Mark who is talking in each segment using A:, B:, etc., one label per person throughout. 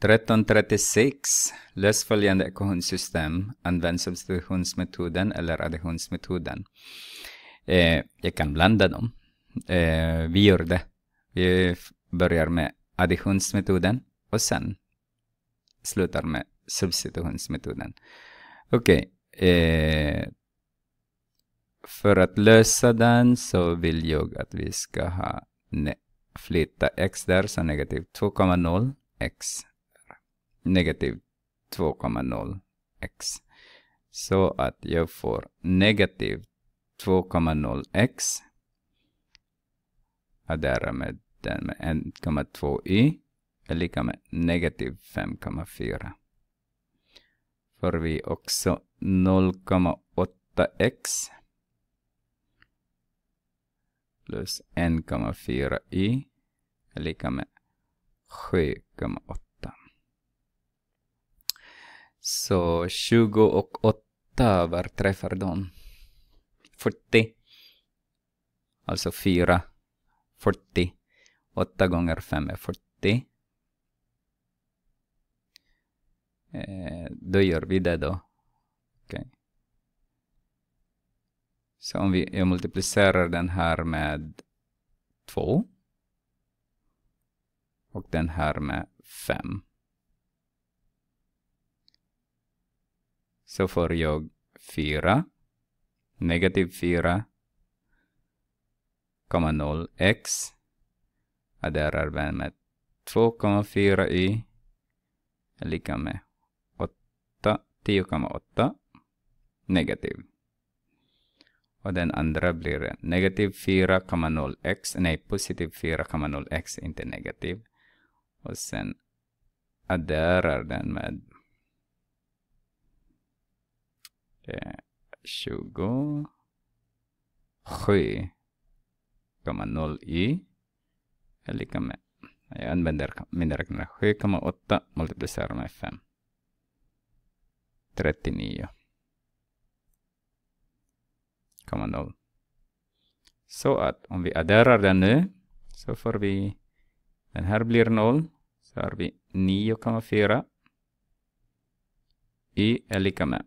A: 1336. Läs följande ekvationssystem. Använd substitutionsmetoden eller additionsmetoden. Eh, jag kan blanda dem. Eh, vi gör det. Vi börjar med additionsmetoden och sen slutar med substitutionsmetoden. Okej. Okay. Eh, för att lösa den så vill jag att vi ska ha flytta x där, så negativ 2,0 x negativ 2,0x. Så att jag får negativ 2,0x. Addera med den med 1,2y är lika med negativ 5,4. Får vi också 0,8x plus 1,4y är lika med 7,8. Så 20 och 8, var träffar de? 40. Alltså 4. 40. 8 gånger 5 är 40. Eh, då gör vi det då. Okay. Så om vi multiplicerar den här med 2 och den här med 5. så får jag 4. Negativ 4,0x. Och där är med 2,4 y är lika med 10,8 negativ. Och den andra blir negativ 4,0x. Nej, positiv 4,0x, inte negativ. Och sen adderar den med 270 7 i är lika med jag använder min räknare 7,8 multiplicerar med 5. 39,0. Så att om vi adderar den nu så får vi den här blir 0 så har vi 9,4 i är lika med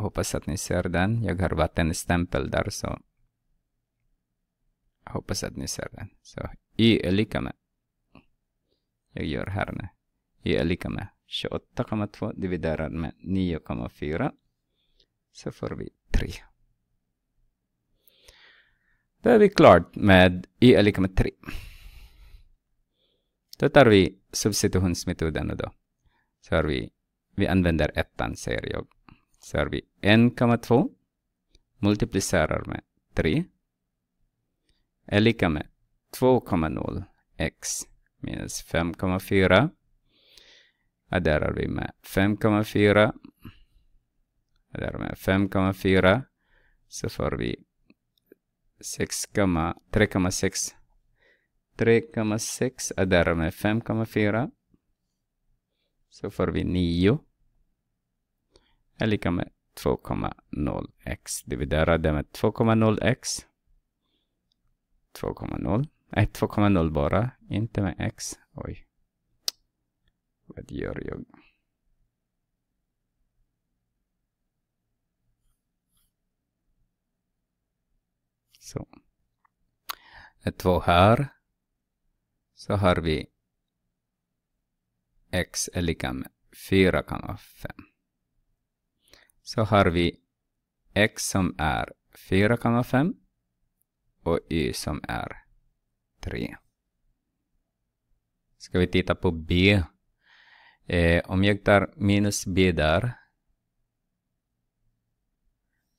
A: Hoppas att ni ser den. Jag har vattenstämpel där så hoppas att ni ser den. Så i är lika med. Jag gör här nu. I är lika med 28,2 dividerat med 9,4. Så får vi 3. Då är vi klart med i är lika med 3. Då tar vi substitutionsmetoden då. Så har vi, vi använder ettan säger jag. Så har vi 1,2 multiplicerar med 3 är lika med 2,0x minus 5,4. Adderar vi med 5,4. Adderar med 5,4 så får vi 3,6. 3,6 adderar med 5,4 så får vi 9 är lika med 2,0x. Dividera det med 2,0x. 2,0. Nej, 2,0 bara. Inte med x. Oj. Vad gör jag? Så. 2 här. Så har vi x är lika med 4,5 så har vi x som är 4,5 och y som är 3. Ska vi titta på b. Eh, om jag tar minus b där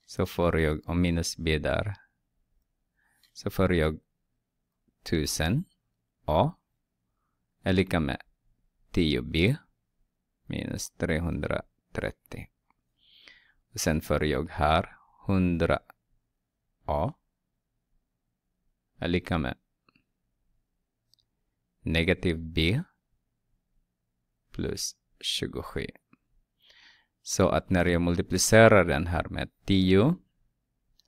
A: så får jag, om minus b där så får jag 1000 a är lika med 10b minus 330 Sen för jag här 100 A är lika med negativ B plus 27. Så att när jag multiplicerar den här med 10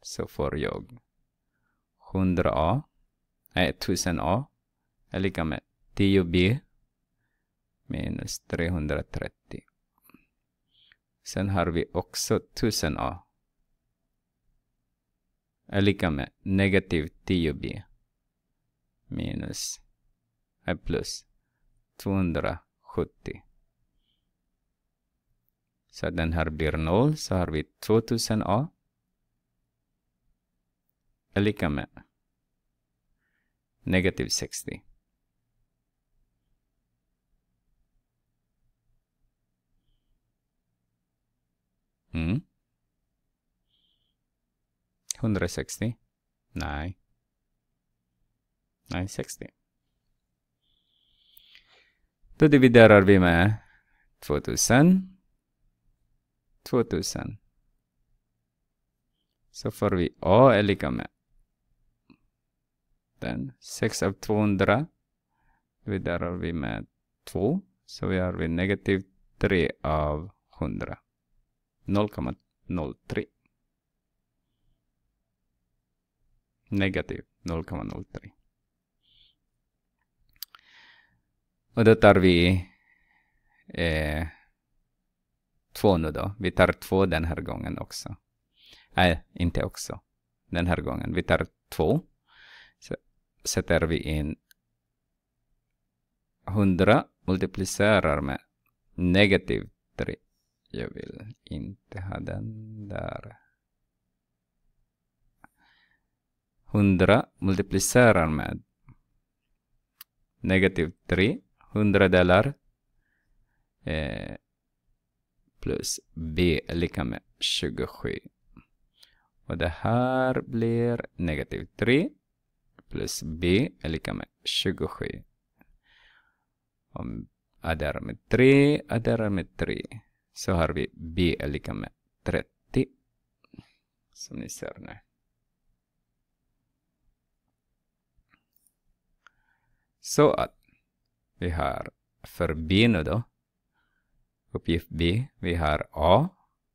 A: så får jag 100 A, nej 1000 A är lika med 10B minus 330. Sen har vi också tusen a är lika med negativ 10b minus, är plus 270. Så den här blir noll, så har vi 2000a är lika med negativ 60. Mm. 160? Nej. Nej, 60. Då dividerar vi med 2000. 2000. Så får vi A är lika med den. 6 av 200 dividerar vi med 2. Så vi har vi negativ 3 av 100. 0,03. Negativ 0,03. Och då tar vi eh, två nu då. Vi tar två den här gången också. Nej, äh, inte också. Den här gången. Vi tar två. Så sätter vi in 100 multiplicerar med negativ 3. Jag vill inte ha den där. 100 multiplicerar med negativ 3, 100 delar eh, plus b är lika med 27. Och det här blir negativ 3 plus b är lika med 27. Om adderar med 3, adderar med 3. Så har vi b är lika med 30. Som ni ser nu. Så att vi har för b nu då. Uppgift b. Vi har a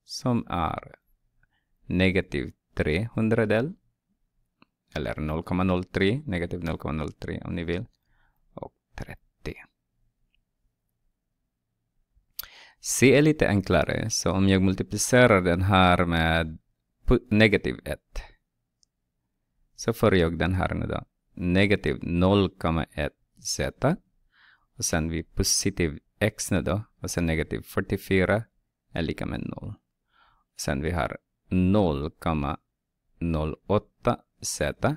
A: som är negativ 3 hundradel. Eller 0,03. Negativ 0,03 om ni vill. C är lite enklare, så om jag multiplicerar den här med negativ 1 så får jag den här nu då. Negativ 0,1 z och sen vi positiv x nu då och sen negativ 44 är lika med 0. Sen vi har 0,08 z.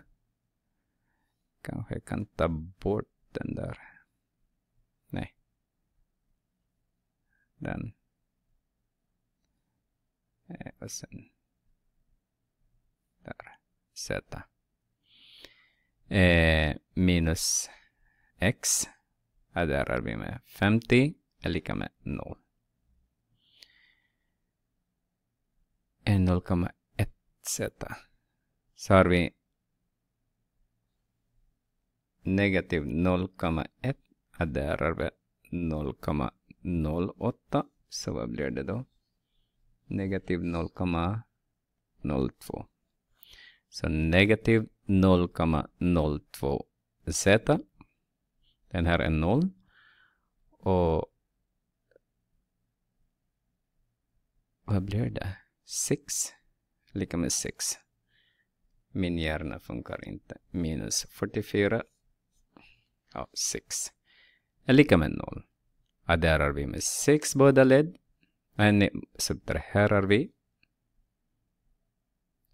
A: Kanske kan ta bort den där. den. Och eh, sen där, z. Eh, minus x adderar vi med 50 är lika med 0. 0,1 eh, z. Så har vi negativ 0,1 adderar vi 0,1 08 så vad blir det då? Negativ 0,02. Så negativ 0,02 z. Den här är 0. Och vad blir det? 6 lika med 6. Min hjärna funkar inte. Minus 44. Ja, 6 är lika med 0 adderar vi med 6 båda led. Nej, subtraherar vi.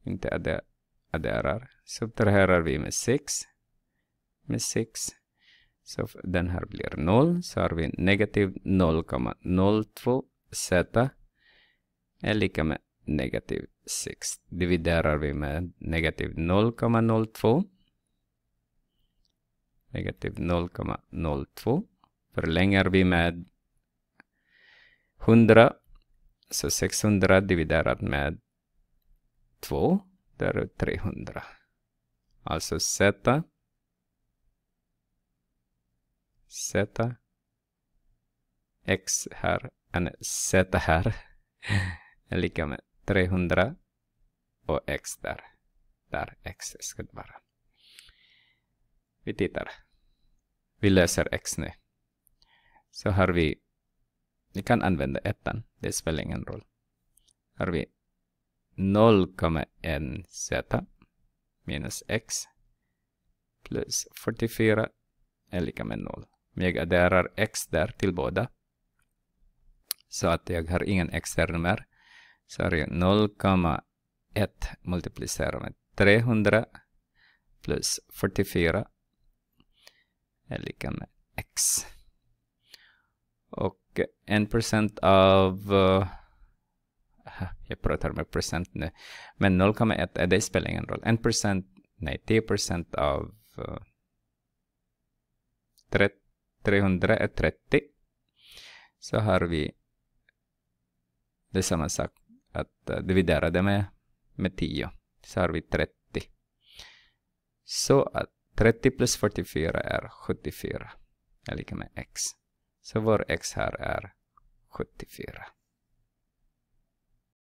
A: Inte adderar. Subtraherar vi med 6. Med 6. Så den här blir 0. Så har vi negativ 0,02 z är lika med negativ 6. Dividerar vi med negativ 0,02. Negativ 0,02 förlänger vi med 100. Så 600 dividerat med 2, där är 300. Alltså z. Z. X här, en z här. Är lika med 300 och x där. Där x ska vara. Vi tittar. Vi läser x nu så har vi, vi kan använda ettan, det spelar ingen roll. Har vi 0,1 z minus x plus 44 är lika med 0. Men jag adderar x där till båda. Så att jag har ingen externumer. Så har jag 0,1 multiplicerat med 300 plus 44 är lika med x. Och 1 av... Eh, jag pratar med procent nu. Men 0,1, eh, det spelar ingen roll. En nej, 10 av 300 är 30, Så har vi... Det är samma sak. Att eh, dividera det med, med 10. Så har vi 30. Så att 30 plus 44 är 74. Är lika med x. Så vår x här är 74.